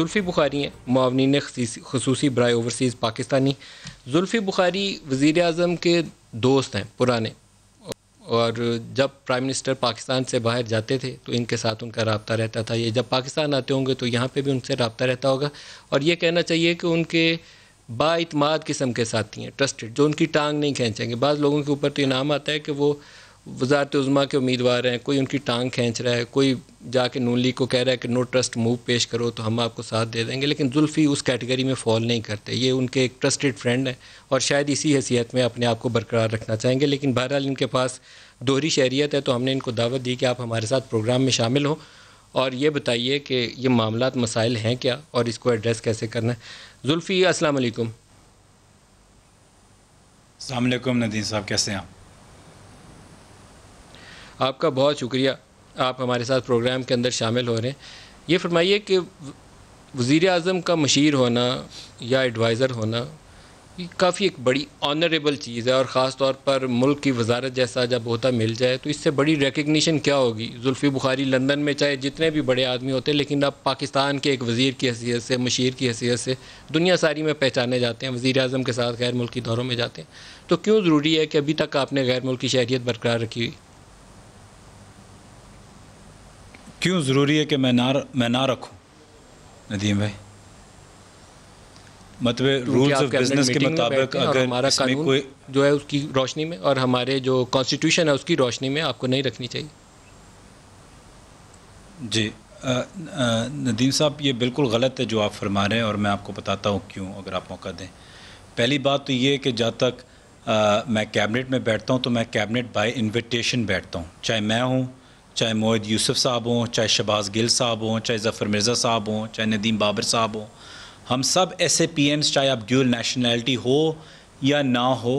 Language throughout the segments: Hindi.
जुल्फ़ी बुखारी हैं ने खसूसी ब्राय ओवरसीज़ पाकिस्तानी जुल्फ़ी बुखारी वज़ी अजम के दोस्त हैं पुराने और जब प्राइम मिनिस्टर पाकिस्तान से बाहर जाते थे तो इनके साथ उनका रबता रहता था ये जब पाकिस्तान आते होंगे तो यहाँ पर भी उनसे रबता रहता होगा और ये कहना चाहिए कि उनके बातमाद किस्म के साथी हैं ट्रस्टेड जो उनकी टांग नहीं खींचेंगे बाज़ लोगों के ऊपर तो इनाम आता है कि वो वजारत उज़मा के उम्मीदवार हैं कोई उनकी टांग खींच रहा है कोई जाके नून लीग को कह रहा है कि नो ट्रस्ट मूव पेश करो तो हम आपको साथ दे देंगे लेकिन जुल्फ़ी उस कैटेगरी में फॉल नहीं करते ये उनके एक ट्रस्टेड फ्रेंड हैं और शायद इसी हैसियत में अपने आप को बरकरार रखना चाहेंगे लेकिन बहरहाल इनके पास दोहरी शहरीत है तो हमने इनको दावत दी कि आप हमारे साथ प्रोग्राम में शामिल हों और ये बताइए कि ये मामला मसाइल हैं क्या और इसको एड्रेस कैसे करना है जुल्फ़ी असलकुम अलैक्म नदीन साहब कैसे हैं आप आपका बहुत शुक्रिया आप हमारे साथ प्रोग्राम के अंदर शामिल हो रहे हैं ये फरमाइए कि वज़ी अजम का मशीर होना या एडवाइज़र होना काफ़ी एक बड़ी ऑनरेबल चीज़ है और ख़ास तौर पर मुल्क की वजारत जैसा जब होता मिल जाए तो इससे बड़ी रिकग्निशन क्या होगी जुल्फ़ी बुखारी लंदन में चाहे जितने भी बड़े आदमी होते लेकिन अब पाकिस्तान के एक वज़ी की हैसियत से मशीर की हैसियत से दुनिया सारी में पहचाने जाते हैं वज़ी अजम के साथ गैर मुल्की दौरों में जाते हैं तो क्यों ज़रूरी है कि अभी तक आपने गैर मुल्की शहरीत बरकरार रखी हुई क्यों ज़रूरी है कि मैं ना मैं ना रखूं नदीम भाई मतलब रूल्स ऑफ बिजनेस के मुताबिक अगर हमारा कानून कोई जो है उसकी रोशनी में और हमारे जो कॉन्स्टिट्यूशन है उसकी रोशनी में आपको नहीं रखनी चाहिए जी नदीम साहब ये बिल्कुल गलत है जो आप फरमा रहे हैं और मैं आपको बताता हूँ क्यों अगर आप मौका दें पहली बात तो ये कि जहाँ तक आ, मैं कैबिनेट में बैठता हूँ तो मैं कैबिनेट बाय इनविटेशन बैठता हूँ चाहे मैं हूँ चाहे मोहद यूसुफ साहब हों चाहे शबाज गिल साहब हों चाहे जफ़र मिर्ज़ा साहब हों चाहे नदीम बाबर साहब हों हम सब ऐसे पी एम्स चाहे आप ड्यूल नेशनलिटी हो या ना हो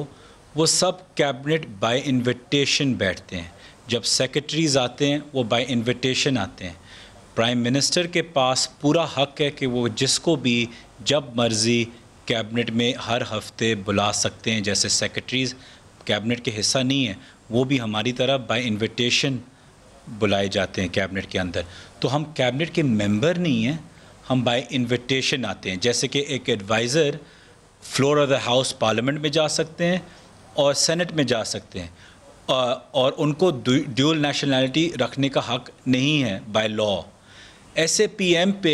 वो सब कैबिनेट बाय इनविटेशन बैठते हैं जब सेक्रेटरीज आते हैं वो बाय इनविटेशन आते हैं प्राइम मिनिस्टर के पास पूरा हक है कि वो जिसको भी जब मर्ज़ी कैबिनेट में हर हफ्ते बुला सकते हैं जैसे सेक्रेटरीज कैबिनेट के हिस्सा नहीं है वो भी हमारी तरह बाय इनविटेशन बुलाए जाते हैं कैबिनेट के अंदर तो हम कैबिनेट के मेंबर नहीं हैं हम बाय इनविटेशन आते हैं जैसे कि एक adviser floor of the house parliament में जा सकते हैं और सेनेट में जा सकते हैं और उनको ड्यूल नेशनैलिटी रखने का हक नहीं है बाय लॉ ऐसे पीएम पे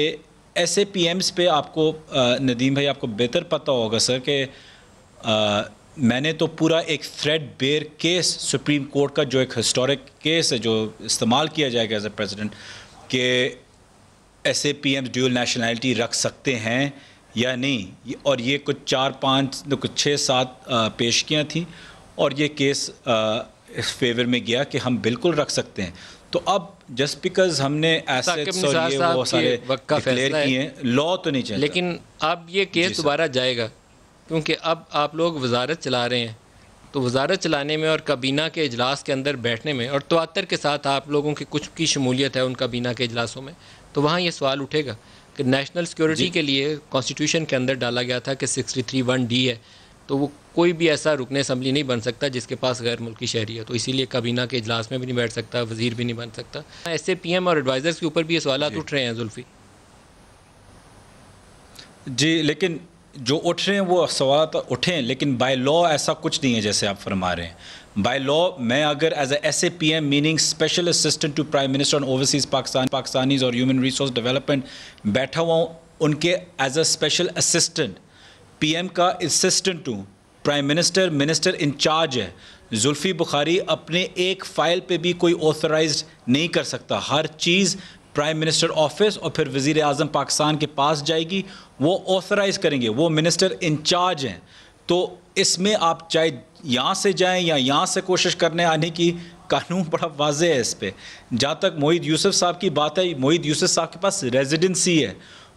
ऐसे पीएम्स पे आपको नदीम भाई आपको बेहतर पता होगा सर कि मैंने तो पूरा एक threadbare case supreme court का जो एक हिस्टोरिक केस है जो इस्तेमाल किया जाएगा एज ए प्रेसिडेंट कि ऐसे पी एम ड्यूल नेशनैलिटी रख सकते हैं या नहीं और ये कुछ चार पाँच तो कुछ छः सात पेशगियाँ थी और ये केस इस फेवर में गया कि हम बिल्कुल रख सकते हैं तो अब जस्ट बिकॉज हमने ऐसे किए लॉ तो नहीं चाहिए लेकिन अब ये केस दोबारा जाएगा क्योंकि अब आप लोग वजारत चला रहे हैं तो वजारत चलाने में और काबीना के अजलास के अंदर बैठने में और तवातर के साथ आप लोगों की कुछ की शमूलियत है उन काबीना के अजलासों में तो वहाँ ये सवाल उठेगा कि नेशनल सिक्योरिटी के लिए कॉन्स्टिट्यूशन के अंदर डाला गया था कि सिक्सटी थ्री वन डी है तो वो कोई भी ऐसा रुकने असम्बली नहीं बन सकता जिसके पास गैर मुल्की शहरी है तो इसीलिए काबीना के अजलास में भी नहीं बैठ सकता वजीर भी नहीं बन सकता ऐसे पी एम और एडवाइज़र्स के ऊपर भी ये सवाल उठ रहे हैं जुल्फ़ी जी लेकिन जो उठ रहे हैं वो सवाल तो उठें लेकिन बाय लॉ ऐसा कुछ नहीं है जैसे आप फरमा रहे हैं बाय लॉ मैं अगर as S A P M meaning special assistant to prime minister on overseas Pakistan Pakistanis और ह्यूमन रिसोर्स डेवलपमेंट बैठा हुआ हूँ उनके as a special assistant P M का assistant to prime minister minister in charge है जुल्फ़ी बुखारी अपने एक फ़ाइल पे भी कोई ऑथराइज नहीं कर सकता हर चीज़ प्राइम मिनिस्टर ऑफिस और फिर वज़ी अजम पाकिस्तान के पास जाएगी वो ऑथराइज करेंगे वो मिनिस्टर इंचार्ज हैं तो इसमें आप चाहे यहाँ से जाएं या यहाँ से कोशिश करने आने की कानून बड़ा वाज है इस पर जहाँ तक मोहित यूसुफ साहब की बात है मोहित यूसुफ साहब के पास रेजिडेंसी है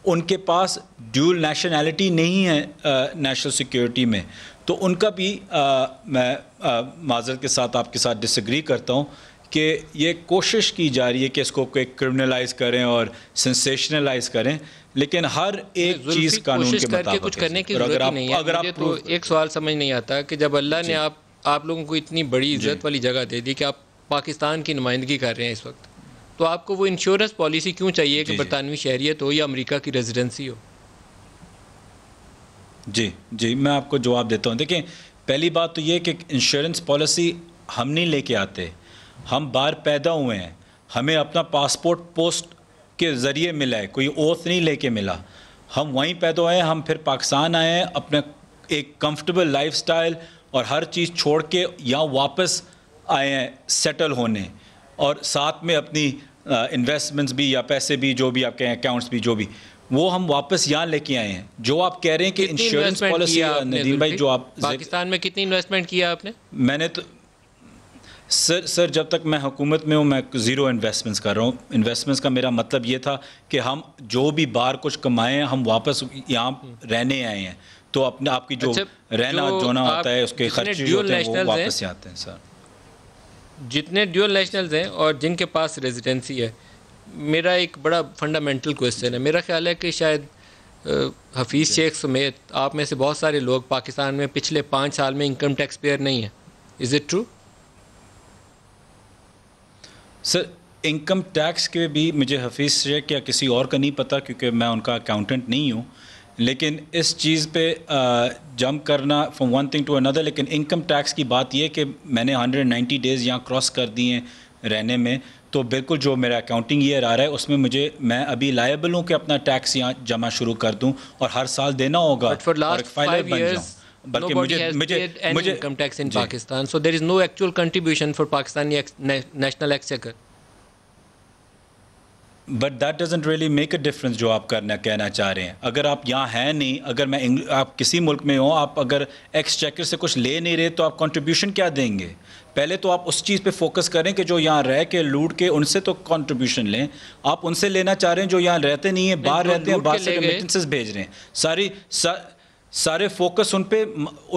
उनके पास ड्यूल नेशनैलिटी नहीं है नेशनल सिक्योरिटी में तो उनका भी आ, मैं माजर के साथ आपके साथ डिसग्री करता हूँ कि ये कोशिश की जा रही है कि इसको क्रिमिनलाइज करें और सेंसेशनलाइज करें लेकिन हर एक चीज कानून के मुताबिक कुछ करने की अगर आप, नहीं है अगर आप तो एक सवाल समझ नहीं आता कि जब अल्लाह ने आप आप लोगों को इतनी बड़ी इज्जत वाली जगह दे दी कि आप पाकिस्तान की नुमाइंदगी कर रहे हैं इस वक्त तो आपको वो इंश्योरेंस पॉलिसी क्यों चाहिए कि बरतानवी शहरीत हो या अमरीका की रेजिडेंसी हो जी जी मैं आपको जवाब देता हूँ देखिए पहली बात तो ये कि इंश्योरेंस पॉलिसी हम नहीं लेके आते हम बाहर पैदा हुए हैं हमें अपना पासपोर्ट पोस्ट के ज़रिए मिला है कोई ओस नहीं लेके मिला हम वहीं पैदा हुए तो हम फिर पाकिस्तान आए हैं अपने एक कंफर्टेबल लाइफस्टाइल और हर चीज़ छोड़ के यहाँ वापस आए हैं सेटल होने और साथ में अपनी इन्वेस्टमेंट्स भी या पैसे भी जो भी आपके अकाउंट्स भी जो भी वो हम वापस यहाँ लेके आए हैं जो आप कह रहे हैं कि इंश्योरेंस पॉलिसी नदीम भाई जो आप पाकिस्तान में कितनी इन्वेस्टमेंट किया आपने मैंने तो सर सर जब तक मैं हुकूमत में हूँ मैं ज़ीरो इन्वेस्टमेंट्स कर रहा हूँ इन्वेस्टमेंट्स का मेरा मतलब ये था कि हम जो भी बाहर कुछ कमाए हैं हम वापस यहाँ रहने आए हैं तो अपने आपकी जो अच्छा, रहना जो जोना होता है उसके जो होते हैं वो वापस आते हैं सर जितने ड्यूअल नेशनल्स हैं और जिनके पास रेजिडेंसी है मेरा एक बड़ा फंडामेंटल क्वेश्चन है मेरा ख्याल है कि शायद हफीज़ शेख समेत आप में से बहुत सारे लोग पाकिस्तान में पिछले पाँच साल में इनकम टैक्स पेयर नहीं है is it true sir income tax के भी मुझे हफीज़ शेख या किसी और का नहीं पता क्योंकि मैं उनका अकाउंटेंट नहीं हूँ लेकिन इस चीज़ पे जंप करना from one thing to another लेकिन इनकम टैक्स की बात यह कि मैंने 190 डेज़ यहाँ क्रॉस कर दिए रहने में तो बिल्कुल जो मेरा अकाउंटिंग ईयर आ रहा है उसमें मुझे मैं अभी लायबल हूँ कि अपना टैक्स यहाँ जमा शुरू कर दूँ और हर साल देना होगा बल्कि मुझे मुझे मुझे income tax in Pakistan so there is no actual contribution for Pakistani national exchequer but that doesn't really make a difference जो आप करना कहना चाह रहे हैं अगर आप यहाँ हैं नहीं अगर मैं आप किसी मुल्क में हो आप अगर एक्स चेकर से कुछ ले नहीं रहे तो आप कंट्रीब्यूशन क्या देंगे पहले तो आप उस चीज़ पे फोकस करें कि जो यहाँ रह के लूट के उनसे तो कंट्रीब्यूशन लें आप उनसे लेना चाह रहे हैं जो यहाँ रहते नहीं है बाहर रहते हैं बाहर से भेज रहे हैं सारी सा, सारे फोकस उन पे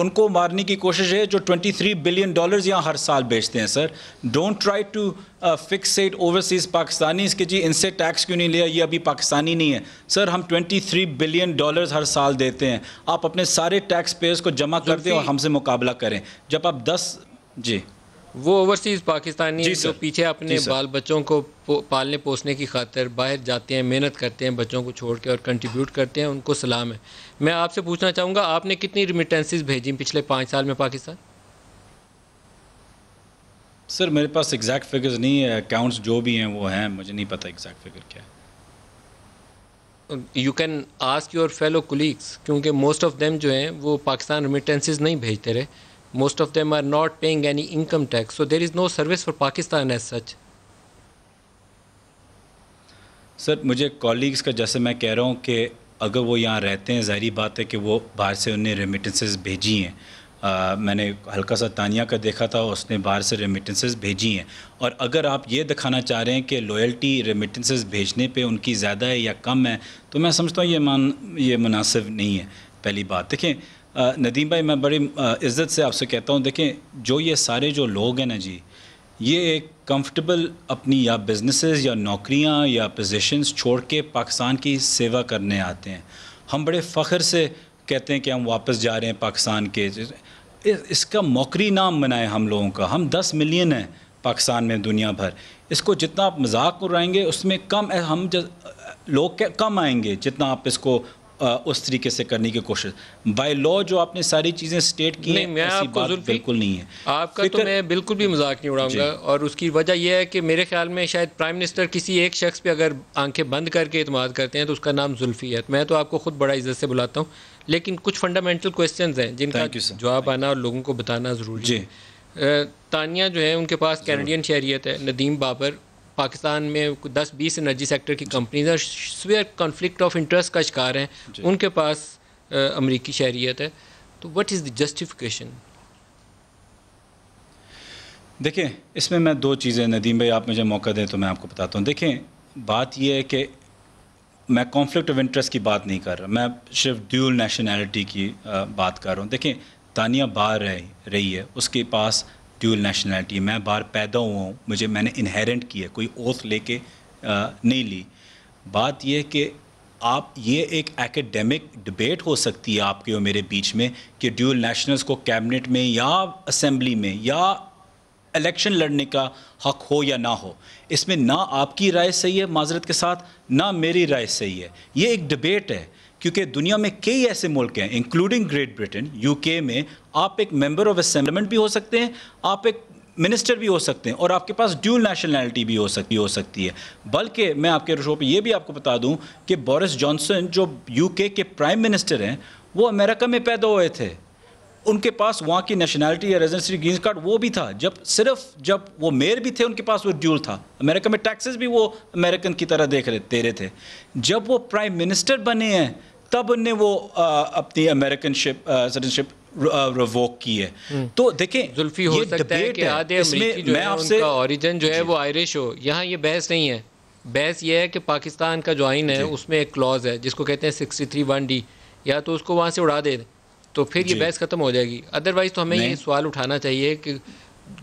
उनको मारने की कोशिश है जो 23 बिलियन डॉलर्स यहाँ हर साल बेचते हैं sir don't try to fix at overseas Pakistani कि जी इनसे टैक्स क्यों नहीं लिया ये अभी पाकिस्तानी नहीं है सर हम 23 बिलियन डॉलर्स हर साल देते हैं आप अपने सारे टैक्स पेयर्स को जमा कर दें और हमसे मुकाबला करें जब आप दस जी वो ओवरसीज पाकिस्तानी जो पीछे अपने बाल बच्चों को पालने पोसने की खातर बाहर जाते हैं मेहनत करते हैं बच्चों को छोड़ के और कंट्रीब्यूट करते हैं उनको सलाम है मैं आपसे पूछना चाहूँगा आपने कितनी रिमिटेंसेस भेजी पिछले पाँच साल में पाकिस्तान सर मेरे पास एग्जैक्ट फिगर्स नहीं है अकाउंट्स जो भी हैं वो हैं मुझे नहीं पता एग्जैक्ट फिगर क्या है you can ask your fellow colleagues क्योंकि मोस्ट ऑफ देम जो हैं वो पाकिस्तान रिमिटेंसेस नहीं भेजते रहे Most of them are not paying any income tax. So there is no service for Pakistan as such. Sir मुझे कॉलीग्स का जैसे मैं कह रहा हूँ कि अगर वो यहाँ रहते हैं ज़ाहरी बात है कि वो बाहर से उन्हें रेमिटेंसेस भेजी हैं आ, मैंने हल्का सा तानिया का देखा था उसने बाहर से रेमिटेंसेस भेजी हैं और अगर आप ये दिखाना चाह रहे हैं कि लॉयल्टी रेमिटेंसेस भेजने पे उनकी ज़्यादा है या कम है तो मैं समझता हूँ ये मान ये मुनासिब नहीं है पहली बात देखें नदीम भाई मैं बड़ी इज़्ज़त से आपसे कहता हूँ देखें जो ये सारे जो लोग हैं ना जी ये एक कंफर्टेबल अपनी या बिजनेसेस या नौकरियां या पोजीशंस छोड़ के पाकिस्तान की सेवा करने आते हैं हम बड़े फ़ख्र से कहते हैं कि हम वापस जा रहे हैं पाकिस्तान के इसका मौकरी नाम बनाए हम लोगों का हम दस मिलियन हैं पाकिस्तान में दुनिया भर इसको जितना आप मजाक उड़ाएंगे उसमें कम हम लोग कम आएंगे जितना आप इसको उस तरीके से करने की कोशिश बाय लॉ जो आपने सारी चीज़ें स्टेट की नहीं, मैं आपको बात बिल्कुल नहीं है आपका तो मैं बिल्कुल भी मजाक नहीं उड़ाऊंगा और उसकी वजह यह है कि मेरे ख्याल में शायद प्राइम मिनिस्टर किसी एक शख्स पे अगर आंखें बंद करके अतमाद करते हैं तो उसका नाम जुल्फी है मैं तो आपको खुद बड़ा इज्जत से बुलाता हूँ लेकिन कुछ फंडामेंटल क्वेश्चन हैं जिनका जवाब आना और लोगों को बताना ज़रूरी है तानिया जो है उनके पास कैनेडियन शहरीत है नदीम बाबर पाकिस्तान में 10-20 एनर्जी सेक्टर की कंपनीज हैं स्वेयर कॉन्फ्लिक्ट ऑफ इंटरेस्ट का शिकार हैं उनके पास अमरीकी शहरीत है तो व्हाट इज़ द जस्टिफिकेशन देखें इसमें मैं दो चीज़ें नदीम भाई आप मुझे मौका दें तो मैं आपको बताता हूँ देखें बात यह है कि मैं कॉन्फ्लिक्ट ऑफ इंटरेस्ट की बात नहीं कर रहा मैं सिर्फ ड्यूल नेशनैलिटी की बात कर रहा हूँ देखें तानिया बाहर रही है उसके पास ड्यूल नेशनैलिटी मैं बाहर पैदा हुआ हूँ मुझे मैंने इनहेरेंट किया कोई ओथ लेके नहीं ली बात यह कि आप ये एक एकेडमिक डिबेट हो सकती है आपके और मेरे बीच में कि ड्यूल नेशनल्स को कैबिनेट में या असेंबली में या इलेक्शन लड़ने का हक हो या ना हो इसमें ना आपकी राय सही है माजरत के साथ ना मेरी राय सही है ये एक डिबेट है क्योंकि दुनिया में कई ऐसे मुल्क हैं इंक्लूडिंग ग्रेट ब्रिटेन यूके में आप एक मेंबर ऑफ असम्बलमेंट भी हो सकते हैं आप एक मिनिस्टर भी हो सकते हैं और आपके पास ड्यूल नेशनैलिटी भी हो सकती हो सकती है बल्कि मैं आपके शो पर यह भी आपको बता दूं कि बोरिस जॉनसन जो यूके के प्राइम मिनिस्टर हैं वो अमेरिका में पैदा हुए थे उनके पास वहाँ की नेशनैलिटी या रेजिडेंसी ग्रीन कार्ड वो भी था जब सिर्फ जब वो मेयर भी थे उनके पास वो ड्यूल था अमेरिका में टैक्सेस भी वो अमेरिकन की तरह देख रहे दे रहे थे जब वो प्राइम मिनिस्टर बने हैं तब उनने वो आ, अपनी अमेरिकन शिप सिटीजनशिप रिवोक की है तो देखें जुल्फी हो सकता है कि आधे इसमें मैं आपसे ओरिजिन जो है वो आयरिश हो यहाँ ये बहस नहीं है बहस ये है कि पाकिस्तान का जो आइन है उसमें एक क्लॉज है जिसको कहते हैं सिक्सटी थ्री वन डी या तो उसको वहाँ से उड़ा दे तो फिर ये बहस ख़त्म हो जाएगी अदरवाइज़ तो हमें ये सवाल उठाना चाहिए कि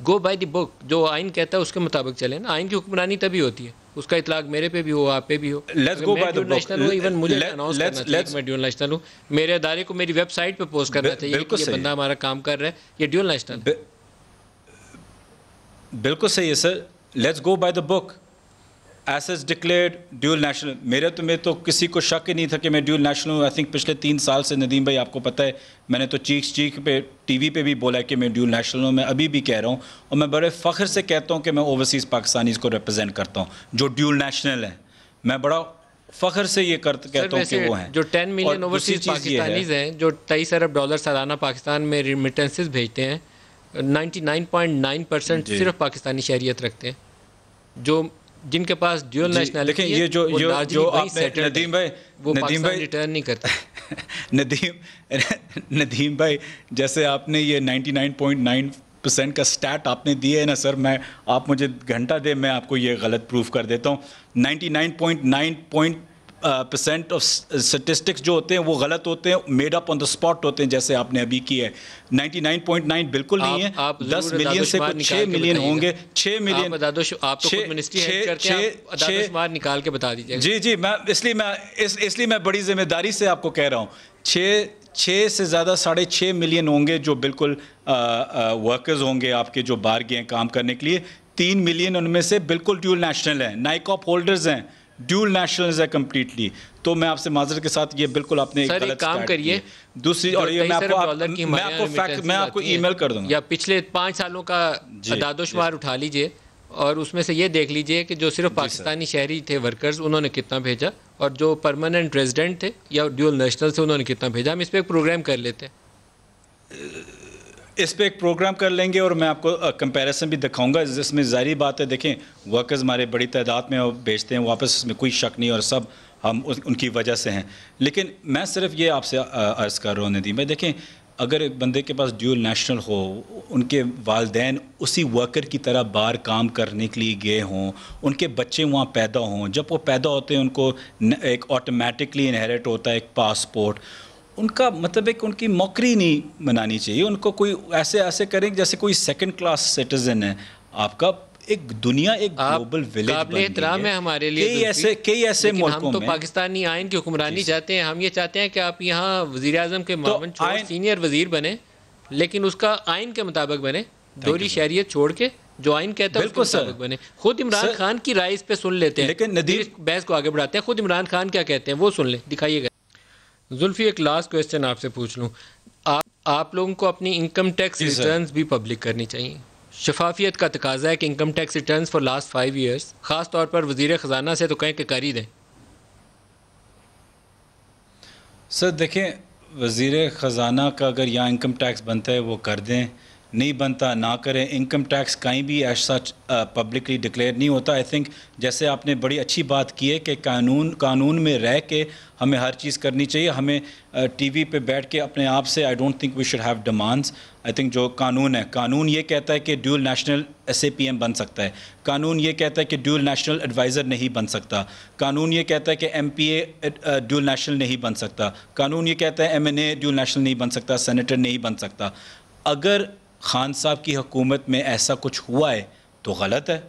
गो बाय द बुक जो आइन कहता है उसके मुताबिक चले ना आइन की हुक्मरानी तभी होती है उसका इतलाक मेरे पे भी हो आप पे भी हो लेट्स मैं ड्यूल नेशनल हूं मेरे अदारे को मेरी वेबसाइट पे पोस्ट करना चाहिए ये बंदा हमारा काम कर रहा है ये ड्यूल नेशनल बिल्कुल सही है sir let's go by the book एसेस डिक्लेयर्ड ड्यूल नेशनल मेरे तो में तो किसी को शक ही नहीं था कि मैं ड्यूल नेशनल हूँ आई थिंक पिछले तीन साल से नदीम भाई आपको पता है मैंने तो चीख चीख पे टीवी पे भी बोला है कि मैं ड्यूल नेशनल हूँ मैं अभी भी कह रहा हूँ और मैं बड़े फ़ख्र से कहता हूँ कि मैं ओवरसीज़ पाकिस्तानीज़ को रिप्रजेंट करता हूँ जो ड्यूल नेशनल है मैं बड़ा फखर से ये कर कहता हूँ कि वो हैं जो टेन मिलियन ओवरसीज पाकिस्तानीज हैं जो तेईस अरब डॉलर सालाना पाकिस्तान में रिमिटेंस भेजते हैं नाइन परसेंट सिर्फ पाकिस्तानी शहरीत रखते हैं जो जिनके पास ड्यूअल नेशनैलिटी ये जो जो जो आपने नदीम भाई वो नदीम भाई रिटर्न नहीं करते नदीम नदीम भाई जैसे आपने ये 99.9 परसेंट का स्टैट आपने दिए है ना सर मैं आप मुझे घंटा दे मैं आपको ये गलत प्रूफ कर देता हूँ 99.9 पॉइंट परसेंट ऑफ स्टिस्टिक्स जो होते हैं वो गलत होते हैं made up on the spot होते हैं जैसे आपने अभी की है 99.9 बिल्कुल नहीं है आप दस मिलियन से कुछ छः मिलियन होंगे छः मिलियन निकाल के बता दीजिए जी जी मैं इसलिए मैं इस, इसलिए मैं बड़ी जिम्मेदारी से आपको कह रहा हूँ छः छः से ज़्यादा साढ़े छः मिलियन होंगे जो बिल्कुल वर्कर्स होंगे आपके जो बाहर गए हैं काम करने के लिए तीन मिलियन उनमें से बिल्कुल ड्यूल नेशनल हैं नाइकॉप होल्डर्स हैं ड्यूल नेशनलिज्म है कम्प्लीटली तो मैं आपसे माजर के साथ ये बिल्कुल आपने सर, एक गलत काम करिए दूसरी तो और ये मैं आपको आप, मैं आपको फैक्ट मैं आपको ईमेल कर दूंगा या पिछले पाँच सालों का दादोशुमार उठा लीजिए और उसमें से ये देख लीजिए कि जो सिर्फ पाकिस्तानी शहरी थे वर्कर्स उन्होंने कितना भेजा और जो परमानेंट रेजिडेंट थे या ड्यूल नेशनल थे उन्होंने कितना भेजा हम इस पर एक प्रोग्राम कर लेते हैं इस पर एक प्रोग्राम कर लेंगे और मैं आपको कंपैरिजन भी दिखाऊंगा जिसमें ज़ाहरी बात है देखें वर्कर्स हमारे बड़ी तादाद में बेचते हैं वापस इसमें कोई शक नहीं और सब हम उनकी वजह से हैं लेकिन मैं सिर्फ ये आपसे अर्ज़ कर रहा हूँ नदी मैं देखें अगर एक बंदे के पास ड्यूल नेशनल हो उनके वालदे उसी वर्कर की तरह बाहर काम करने के लिए गए हों उनके बच्चे वहाँ पैदा हों जब वो पैदा होते हैं उनको एक ऑटोमेटिकली इनहेरिट होता है एक पासपोर्ट उनका मतलब है कि उनकी मौकरी नहीं मनानी चाहिए उनको कोई ऐसे ऐसे करें जैसे कोई सेकंड क्लास सिटीजन है आपका एक दुनिया एक ग्लोबल विलेज बन गई है हमारे लिए कई ऐसे कई ऐसे मुल्कों हम तो में पाकिस्तानी आयन की हुक्मरानी चाहते हैं हम ये चाहते हैं कि आप यहाँ वजीर अजम के तो मामन तो सीनियर वजीर बने लेकिन उसका आयन के मुताबिक बने दोहरी शहरियत छोड़ के जो आइन कहता है बिल्कुल सर बने खुद इमरान खान की राय इस पे सुन लेते हैं लेकिन नदीर बहस को आगे बढ़ाते हैं खुद इमरान खान क्या कहते हैं वो सुन ले दिखाइएगा जुल्फी एक लास्ट क्वेश्चन आपसे पूछ लूँ आप आप लोगों को अपनी इनकम टैक्स रिटर्न भी पब्लिक करनी चाहिए शफाफियत का तकाजा है कि income tax return for last five years ख़ास तौर पर वजीर ख़जाना से तो कहें कि कर ही दें सर देखें वजीर ख़ज़ाना का अगर यहाँ इनकम टैक्स बनता है वो कर दें नहीं बनता ना करें इनकम टैक्स कहीं भी ऐसा पब्लिकली डिक्लेयर नहीं होता आई थिंक जैसे आपने बड़ी अच्छी बात की है कि कानून कानून में रह के हमें हर चीज़ करनी चाहिए हमें टीवी uh, पे बैठ के अपने आप से I don't think we should have demands I think जो कानून है कानून ये कहता है कि ड्यूल नेशनल एस बन सकता है कानून ये कहता है कि ड्यूल नेशनल एडवाइज़र नहीं बन सकता कानून ये कहता है कि M P A dual national नहीं बन सकता कानून ये कहता है M N A dual national नहीं बन सकता सेनेटर नहीं बन सकता अगर खान साहब की हकूमत में ऐसा कुछ हुआ है तो गलत है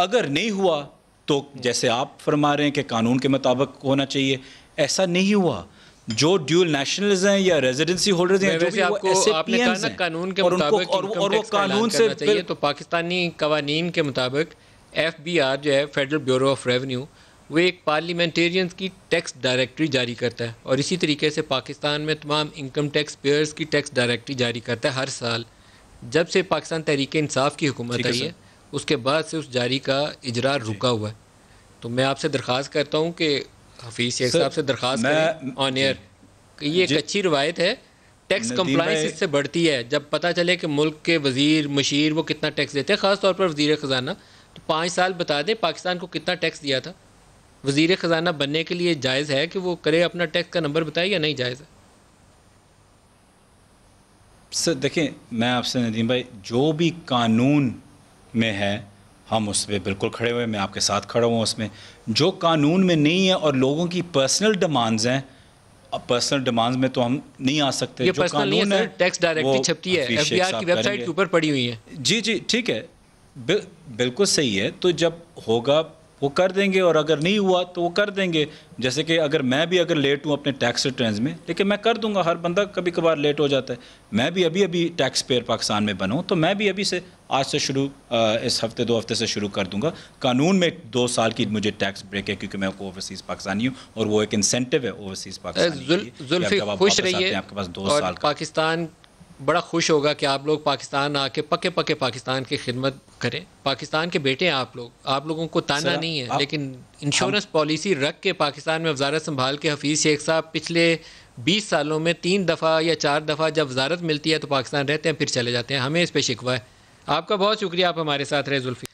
अगर नहीं हुआ तो जैसे आप फरमा रहे हैं कि कानून के मुताबिक होना चाहिए ऐसा नहीं हुआ जो ड्यूल नेशनल्स हैं या रेजिडेंसी होल्डर्स हैं जो भी आपको वो आपने कहा ना कानून के मुताबिक और, और वो कानून से चाहिए तो पाकिस्तानी कवानीन के मुताबिक एफ बी आर जो है फेडरल ब्यूरो ऑफ रेवेन्यू वो एक पार्लियामेंटेरियंस की टैक्स डायरेक्टरी जारी करता है और इसी तरीके से पाकिस्तान में तमाम इनकम टैक्स पेयर्स की टैक्स डायरेक्टरी जारी करता है हर साल जब से पाकिस्तान तहरीक इंसाफ की हुकूमत आई है उसके बाद से उस जारी का इजरा रुका हुआ है तो मैं आपसे दरख्वास्त करता हूँ कि हफीज़ शेख साहब से दरख्वास्त ऑन एयर ये एक अच्छी रवायत है टैक्स कम्प्लाइंस इससे बढ़ती है जब पता चले कि मुल्क के वजीर मशीर वो कितना टैक्स देते हैं ख़ासतौर पर वजीर ख़जाना तो पाँच साल बता दें पाकिस्तान को कितना टैक्स दिया था वजीर ख़जाना बनने के लिए जायज़ है कि वो करे अपना टैक्स का नंबर बताए या नहीं जायज़ है सर देखें मैं आपसे नदीम भाई जो भी कानून में है हम उस पर बिल्कुल खड़े हुए मैं आपके साथ खड़ा हुआ उसमें जो कानून में नहीं है और लोगों की पर्सनल डिमांड्स हैं अब पर्सनल डिमांड्स में तो हम नहीं आ सकते ये जो कानून है टैक्स डायरेक्टली छपती है एफबीआर की वेबसाइट के ऊपर पड़ी हुई है जी जी ठीक है बिल्कुल सही है तो जब होगा वो कर देंगे और अगर नहीं हुआ तो वो कर देंगे जैसे कि अगर मैं भी अगर लेट हूँ अपने टैक्स रिटर्न में लेकिन मैं कर दूंगा हर बंदा कभी कभार लेट हो जाता है मैं भी अभी अभी टैक्स पेयर पाकिस्तान में बनाऊँ तो मैं भी अभी से आज से शुरू इस हफ्ते दो हफ्ते से शुरू कर दूंगा कानून में दो साल की मुझे टैक्स ब्रेक है क्योंकि मैं ओवरसीज़ पाकिस्तानी हूँ और वो एक इंसेंटिव है ओवरसीज़ पाकिस्तान आपके पास दो साल पाकिस्तान बड़ा खुश होगा कि आप लोग पाकिस्तान आके पक्के पक्के पाकिस्तान की खिदमत करें पाकिस्तान के बेटे हैं आप लोग आप लोगों को ताना नहीं है लेकिन इंश्योरेंस पॉलिसी रख के पाकिस्तान में वजारत संभाल के हफीज़ शेख साहब पिछले बीस सालों में तीन दफ़ा या चार दफ़ा जब वजारत मिलती है तो पाकिस्तान रहते हैं फिर चले जाते हैं हमें इस पर शिकवा है आपका बहुत शुक्रिया आप हमारे साथ रहे जुल्फी